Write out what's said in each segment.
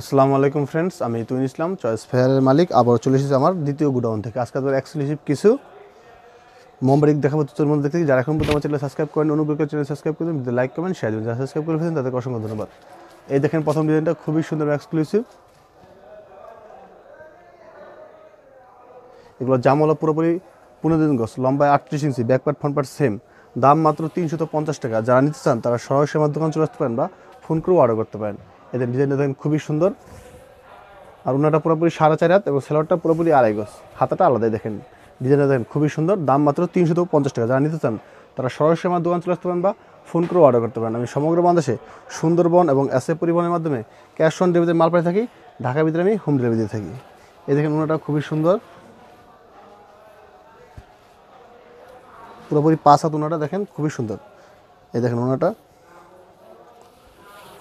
আসসালামু আলাইকুম ফ্রেন্ডস আমি ইতুন ইসলাম চয়েস ফেয়ারের মালিক আবার চলে এসেছি আমার দ্বিতীয় গুডাউন থেকে আজকে তোমার এক্সক্লুসিভ কিছু মোমবারিক দেখাবো তোর মধ্যে দেখতে যারা এখন আমার চ্যানেল সাবস্ক্রাইব করেন অনুগ্রহ করে চ্যানেল সাবস্ক্রাইব করুন লাইক কমেন্ট শেয়ার দিন যারা সাবস্ক্রাইব করে ফেলেছেন তাদেরকে অসংখ্য ধন্যবাদ এই দেখেন প্রথম ডিজাইনটা খুবই সুন্দর এক্সক্লুসিভ এগুলো জামলা পুরোপুরি পনেরো দিন গছ লম্বায় আটত্রিশ ইঞ্চি ব্যাকপার্ট ফ্রন্টপার্ট সেম দাম মাত্র তিনশো টাকা যারা নিতে চান তারা সরাসরি আমার দোকান চলে আসতে পারেন বা ফোন করেও অর্ডার করতে পারেন এদের ডিজাইনটা দেখেন খুবই সুন্দর আর উনারটা পুরোপুরি সাড়ে চার হাত এবং সেলোয়ারটা পুরোপুরি আড়াই গজ হাতাটা আলাদাই দেখেন ডিজাইনটা দেখেন খুবই সুন্দর দাম মাত্র তিনশো পঞ্চাশ টাকা যারা নিতে চান তারা সরাসরি আমার দোকান চলে আসতে পারেন বা ফোন করে অর্ডার করতে পারেন আমি সমগ্র বাংলাদেশে সুন্দরবন এবং এসএ পরিবহনের মাধ্যমে ক্যাশ অন ডেলিভারিতে মাল পাই থাকি ঢাকার ভিতরে আমি হোম ডেলিভারি দিয়ে থাকি এই দেখেন ওনারটা খুবই সুন্দর পুরোপুরি পাঁচ হাত উনারটা দেখেন খুবই সুন্দর এই দেখেন ওনারটা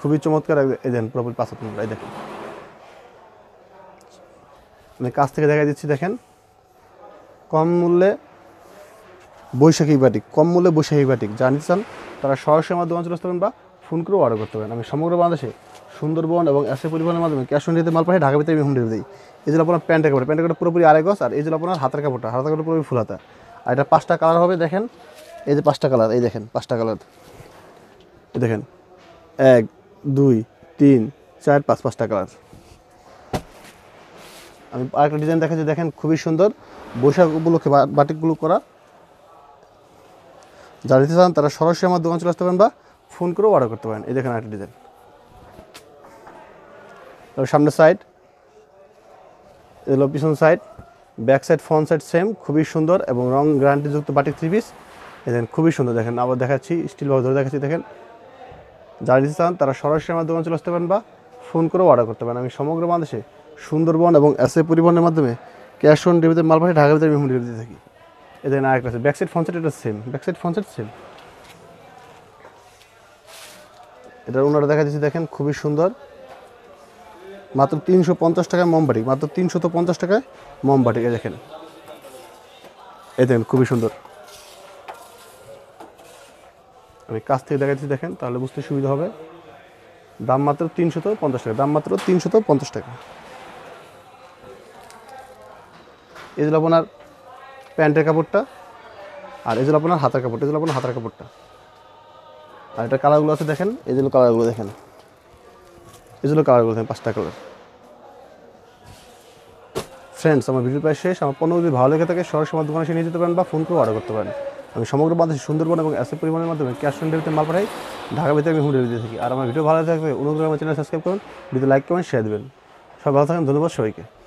খুবই চমৎকার এই দেন পুরোপুরি পাঁচ নম্বর এই দেখেন আমি কাছ থেকে দেখা দিচ্ছি দেখেন কম মূল্যে বৈশাখী বাটিক কম মূল্যে বৈশাখী বাটিক যা নিতে চান তারা সরাসরি আমার দোকান চলে আসতে পারেন বা ফোন করেও অর্ডার করতে পারেন আমি সমগ্র বাংলাদেশে সুন্দরবন এবং এসে পরিবহনের মাধ্যমে ক্যাশ অন ডেলিভারি মাল পাঠিয়ে ঢাকা ভিতরে আমি হোম ডেলিভারি দিই এই জন্য আপনার প্যান্টের কাপড় প্যান্টের কাপড় পুরোপুরি আড়াই গছ আর এই জন্য আপনার হাতের কাপড়টা হাতের কাপড় পুরোপুরি ফুল হাতা আর এটা পাঁচটা কালার হবে দেখেন এই যে পাঁচটা কালার এই দেখেন পাঁচটা কালার এই দেখেন এক দুই তিন চার পাঁচ পাঁচটা কালার আমি আরেকটা ডিজাইন দেখাচ্ছি দেখেন খুবই সুন্দর বৈশাখ উপলক্ষে বাটিকগুলো করা যারা দিতে চান তারা সরাসরি আমার দোকান চলে আসতে পারেন বা ফোন করেও অর্ডার করতে পারেন এই দেখেন আরেকটা ডিজাইন সামনের সাইড এলো পিছন side back side front side same খুবই সুন্দর এবং রং গ্যারান্টিযুক্ত বাটিক থ্রি পিস দেখেন খুবই সুন্দর দেখেন আবার দেখাচ্ছি স্টিল ভাবে ধরে দেখাচ্ছি দেখেন যারা নিতে চান তারা সরাসরি আমার দোকানে চলে আসতে পারেন বা ফোন করেও অর্ডার করতে পারেন আমি সমগ্র বাংলাদেশে সুন্দরবন এবং এসএ পরিবহনের মাধ্যমে ক্যাশ অন ডেলিভারিতে মাল পাঠিয়ে ঢাকা ভিতরে আমি হোম ডেলিভারি দিয়ে থাকি এদের না একটা আছে ব্যাকসাইড ফোনসেট এটা সেম ব্যাকসাইড ফোনসেট সেম এটার ওনারা দেখা যাচ্ছে দেখেন খুবই সুন্দর মাত্র তিনশো পঞ্চাশ টাকায় মোমবাটি মাত্র তিনশো তো পঞ্চাশ টাকায় মোমবাটি দেখেন এ দেখেন খুবই সুন্দর আমি কাছ থেকে দেখাচ্ছি দেখেন তাহলে বুঝতে সুবিধা হবে দাম মাত্র তিনশত পঞ্চাশ টাকা দাম মাত্র তো পঞ্চাশ টাকা এগুলো আপনার প্যান্টের কাপড়টা আর এগুলো আপনার হাতের কাপড়টা এগুলো আপনার হাতের কাপড়টা আর এটা কালারগুলো আছে দেখেন এগুলো কালারগুলো দেখেন এগুলো কালারগুলো দেখেন পাঁচটা কালার ফ্রেন্ডস আমার ভিডিও প্রায় শেষ আমার পণ্য যদি ভালো লেগে থাকে সরাসরি আমার দোকানে এসে নিয়ে যেতে পারেন বা ফোন করে অর্ডার করতে পারেন আমি সমগ্র বাংলাদেশে সুন্দরবন এবং এসে পরিমাণের মাধ্যমে ক্যাশ অন ডেলিভারিতে মাল পাঠাই ঢাকা ভিতরে আমি হোম ডেলিভারি থাকি আর আমার ভিডিও ভালো থাকবে অনুগ্রহ আমার চ্যানেল সাবস্ক্রাইব করুন ভিডিও লাইক কমেন্ট শেয়ার দেবেন সব ভালো থাকেন ধন্যবাদ সবাইকে